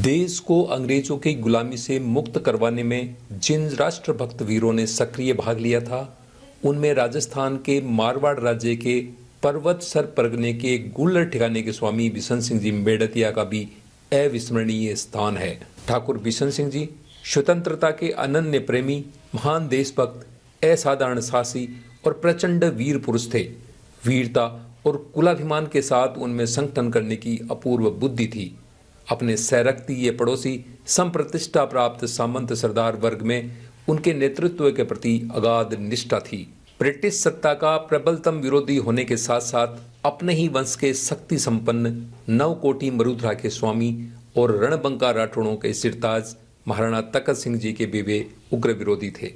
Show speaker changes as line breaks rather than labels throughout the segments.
देश को अंग्रेजों की गुलामी से मुक्त करवाने में जिन राष्ट्रभक्त वीरों ने सक्रिय भाग लिया था उनमें राजस्थान के मारवाड़ राज्य के पर्वत सर परगने के गुल्लर ठिकाने के स्वामी बिशन सिंह जी मेड़तिया का भी अविस्मरणीय स्थान है ठाकुर बिशन सिंह जी स्वतंत्रता के अनन्य प्रेमी महान देशभक्त असाधारण साहसी और प्रचंड वीर पुरुष थे वीरता और कुलाभिमान के साथ उनमें संगठन करने की अपूर्व बुद्धि थी अपने सैरक्ति ये पड़ोसी संप्रतिष्ठा प्राप्त सामंत सरदार वर्ग में उनके नेतृत्व के प्रति अगाध निष्ठा थी ब्रिटिश सत्ता का प्रबलतम विरोधी होने के साथ साथ अपने ही वंश के शक्ति संपन्न नवकोटी मरुधरा के स्वामी और रणबंका राठौड़ों के सिरताज महाराणा तकत सिंह जी के बीवे उग्र विरोधी थे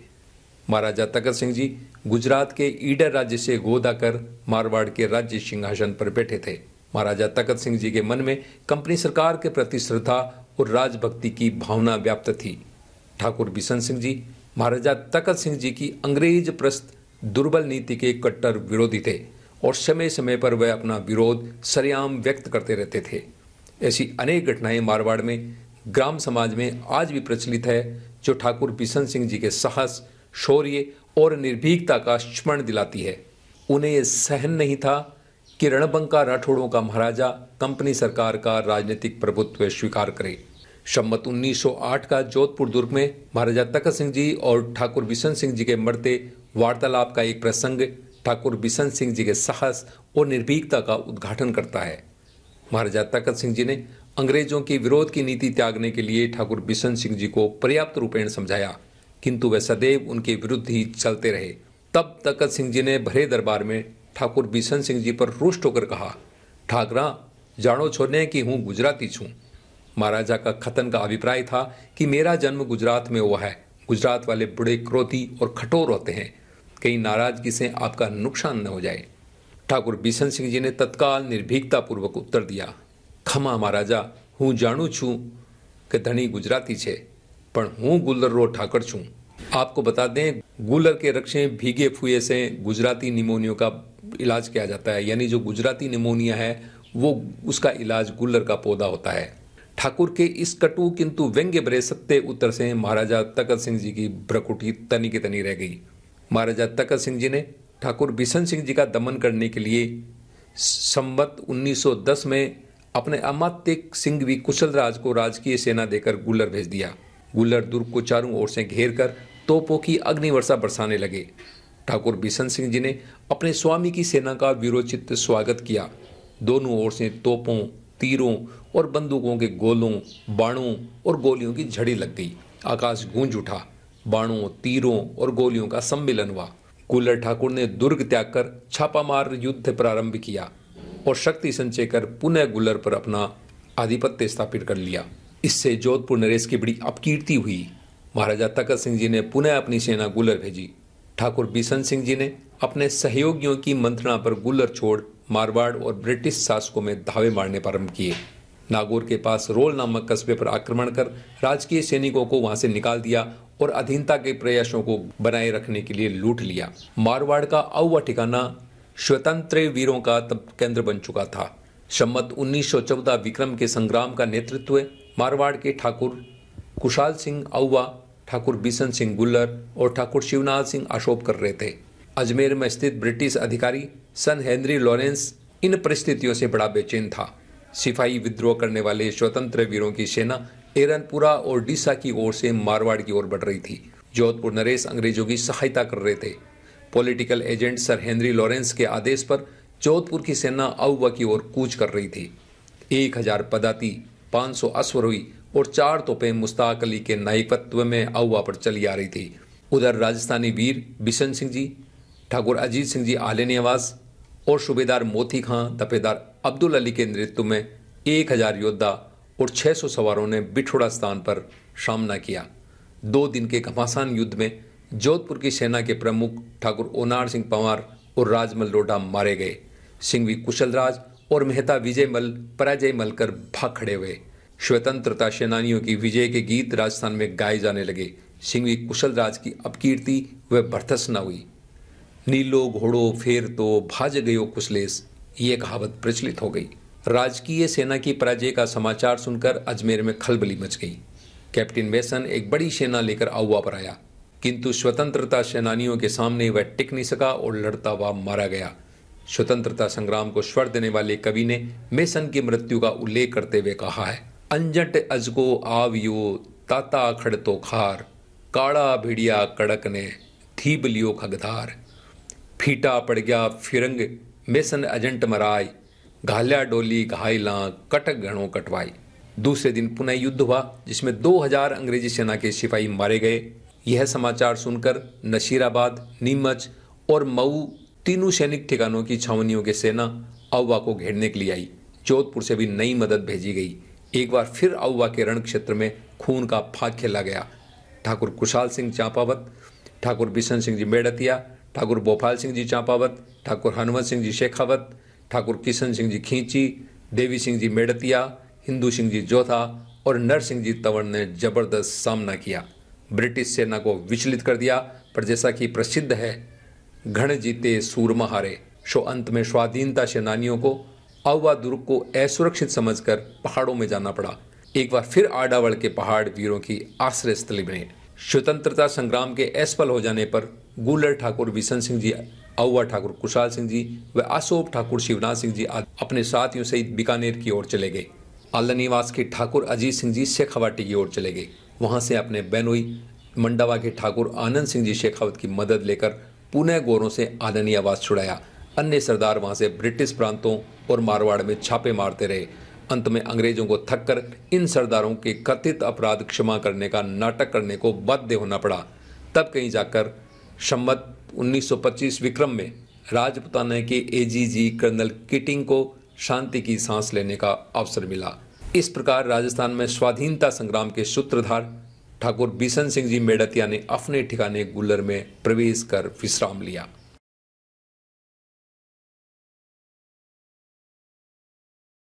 महाराजा तकत सिंह जी गुजरात के ईडर राज्य से गोदा कर मारवाड़ के राज्य सिंहासन पर बैठे थे महाराजा तकत सिंह जी के मन में कंपनी सरकार के प्रति श्रद्धा और राजभक्ति की भावना व्याप्त थी ठाकुर बिशन सिंह जी महाराजा तकत सिंह जी की अंग्रेज प्रस्त दुर्बल नीति के कट्टर विरोधी थे और समय समय पर वह अपना विरोध सरेआम व्यक्त करते रहते थे ऐसी अनेक घटनाएं मारवाड़ में ग्राम समाज में आज भी प्रचलित है जो ठाकुर बिशन सिंह जी के साहस शौर्य और निर्भीकता का स्मरण दिलाती है उन्हें यह सहन नहीं था कि रणबंका राठौड़ों का महाराजा कंपनी सरकार का राजनीतिक प्रभुत्व स्वीकार करे सम्मत 1908 का जोधपुर दुर्ग में महाराजा तखत सिंह जी और ठाकुर बिशन सिंह जी के मरते वार्तालाप का एक प्रसंग ठाकुर बिशन सिंह जी के साहस और निर्भीकता का उद्घाटन करता है महाराजा तखत सिंह जी ने अंग्रेजों के विरोध की नीति त्यागने के लिए ठाकुर बिशन सिंह जी को पर्याप्त रूपेण समझाया किंतु वे सदैव उनके विरुद्ध ही चलते रहे तब तखत सिंह जी ने भरे दरबार में ठाकुर बिशन सिंह जी पर रुष्ट होकर कहा ठाकरा जानो छोने कि हूँ गुजराती छूँ महाराजा का खतन का अभिप्राय था कि मेरा जन्म गुजरात में हुआ है गुजरात वाले बड़े क्रोधी और खटोर होते हैं कहीं नाराजगी से आपका नुकसान न हो जाए ठाकुर बिशन सिंह जी ने तत्काल निर्भीकतापूर्वक उत्तर दिया खमा महाराजा हूँ હું छू के धनी गुजराती छे पर हूँ હું रो ठाकर छू आपको बता दें गुलर के रक्षे भीगे फुए से गुजराती निमोनियों का इलाज किया जाता है यानी जो गुजराती निमोनिया है वो उसका इलाज गुल्लर का पौधा होता है ठाकुर के इस कटु किंतु व्यंग्य भरे सत्य उत्तर से महाराजा तकत सिंह जी की भ्रकुटी तनी की तनी रह गई महाराजा तकत सिंह जी ने ठाकुर बिशन सिंह जी का दमन करने के लिए संवत 1910 में अपने अमात्य सिंह भी कुशल राज को राजकीय सेना देकर गुल्लर भेज दिया गुल्लर दुर्ग को चारों ओर से घेर कर तोपों की अग्निवर्षा बरसाने लगे ठाकुर बिशन सिंह जी ने अपने स्वामी की सेना का विरोचित स्वागत किया दोनों ओर से तोपों तीरों और बंदूकों के गोलों बाणों और गोलियों की झड़ी लग गई आकाश गूंज उठा बाणों तीरों और गोलियों का सम्मिलन हुआ कुल्लर ठाकुर ने दुर्ग त्याग कर छापामार युद्ध प्रारंभ किया और शक्ति संचय कर पुनः गुल्लर पर अपना आधिपत्य स्थापित कर लिया इससे जोधपुर नरेश की बड़ी अपकीर्ति हुई महाराजा तकत सिंह जी ने पुनः अपनी सेना गुलर भेजी ठाकुर बीसन सिंह जी ने अपने सहयोगियों की मंत्रणा पर गुल्लर छोड़ मारवाड़ और ब्रिटिश शासकों में धावे मारने प्रारंभ किए नागौर के पास रोल नामक कस्बे पर आक्रमण कर राजकीय सैनिकों को वहां से निकाल दिया और अधीनता के प्रयासों को बनाए रखने के लिए लूट लिया मारवाड़ का अव्वा ठिकाना स्वतंत्र वीरों का तब केंद्र बन चुका था सम्मत 1914 विक्रम के संग्राम का नेतृत्व मारवाड़ के ठाकुर कुशाल सिंह अव्वा ठाकुर बीसन सिंह गुल्लर और ठाकुर शिवनाथ सिंह अशोक कर रहे थे अजमेर में स्थित ब्रिटिश अधिकारी सन हेनरी लॉरेंस इन परिस्थितियों से बड़ा बेचैन था सिपाही विद्रोह करने वाले स्वतंत्र वीरों की सेना एरनपुरा और डीसा की ओर से मारवाड़ की ओर बढ़ रही थी जोधपुर नरेश अंग्रेजों की सहायता कर रहे थे political agent sir Henry Lawrence के आदेश पर जोधपुर की सेना अववा की ओर कूच कर रही थी एक हजार पदाती सौ अश्वरोही और चार तोपें मुश्ताक अली के नायकत्व में अवा पर चली आ रही थी उधर राजस्थानी वीर बिशन सिंह जी ठाकुर अजीत सिंह जी आलिनी आवाज और सूबेदार मोती खां दफेदार अब्दुल अली के नेतृत्व में एक हजार योद्धा और 600 सवारों ने बिठोड़ा स्थान पर सामना किया दो दिन के घमासान युद्ध में जोधपुर की सेना के प्रमुख ठाकुर ओनार सिंह पंवार और राजमल लोडा मारे गए सिंहवी कुशलराज और मेहता विजय मल पराजय मलकर कर भाग खड़े हुए स्वतंत्रता सेनानियों की विजय के गीत राजस्थान में गाए जाने लगे सिंघवी कुशल राज की अपकीर्ति वह भर्थस न हुई नीलो घोड़ो फेर तो भाज गयो कुशलेस ये कहावत प्रचलित हो गई राजकीय सेना की पराजय का समाचार सुनकर अजमेर में खलबली मच गई कैप्टन वेसन एक बड़ी सेना लेकर आउवा पर आया किंतु स्वतंत्रता सेनानियों के सामने वह टिक नहीं सका और लड़ता हुआ मारा गया स्वतंत्रता संग्राम को स्वर देने वाले कवि ने मेसन की मृत्यु का उल्लेख करते हुए कहा है अंजट अजगो आवियो ताता तो खार काड़ा भिड़िया कड़क ने थीब लियो खगधार फीटा पड़ गया फिरंग मेसन अजंट मराय घाल्या डोली घायला कटक घणो कटवाई दूसरे दिन पुनः युद्ध हुआ जिसमें 2000 अंग्रेजी सेना के सिपाही मारे गए यह समाचार सुनकर नशीराबाद नीमच और मऊ तीनों सैनिक ठिकानों की छावनियों के सेना अव्वा को घेरने के लिए आई जोधपुर से भी नई मदद भेजी गई एक बार फिर आउवा के रण क्षेत्र में खून का फाग खेला गया ठाकुर कुशाल सिंह चांपावत ठाकुर बिशन सिंह जी मेड़तिया ठाकुर भोपाल सिंह जी चांपावत ठाकुर हनुमत सिंह जी शेखावत ठाकुर किशन सिंह जी खींची देवी सिंह जी मेड़तिया हिंदू सिंह जी जोथा और नरसिंह जी तंवर ने जबरदस्त सामना किया ब्रिटिश सेना को विचलित कर दिया पर जैसा कि प्रसिद्ध है घण जीते सूरमा हारे शो अंत में स्वाधीनता सेनानियों को अगवा दुर्ग को असुरक्षित समझकर पहाड़ों में जाना पड़ा एक बार फिर आडावल के पहाड़ वीरों की आश्रय स्थली बने स्वतंत्रता संग्राम के असफल हो जाने पर गुलर ठाकुर विशन सिंह जी अउवा ठाकुर कुशाल सिंह जी व अशोक ठाकुर शिवनाथ सिंह जी अपने साथियों सहित बीकानेर की ओर चले गए आल्ला निवास के ठाकुर अजीत सिंह जी शेखावाटी की ओर चले गए वहां से अपने बैनोई मंडावा के ठाकुर आनंद सिंह जी शेखावत की मदद लेकर पुनः गोरों से आदनी आवाज छुड़ाया अन्य सरदार वहां से ब्रिटिश प्रांतों और मारवाड़ में छापे मारते रहे अंत में अंग्रेजों को थककर इन सरदारों के कथित अपराध क्षमा करने का नाटक करने को बाध्य होना पड़ा तब कहीं जाकर सम्मत 1925 विक्रम में राजपुताना के एजीजी कर्नल किटिंग को शांति की सांस लेने का अवसर मिला इस प्रकार राजस्थान में स्वाधीनता संग्राम के सूत्रधार ठाकुर बिशन सिंह जी मेड़तिया ने अपने ठिकाने गुल्लर में प्रवेश कर विश्राम लिया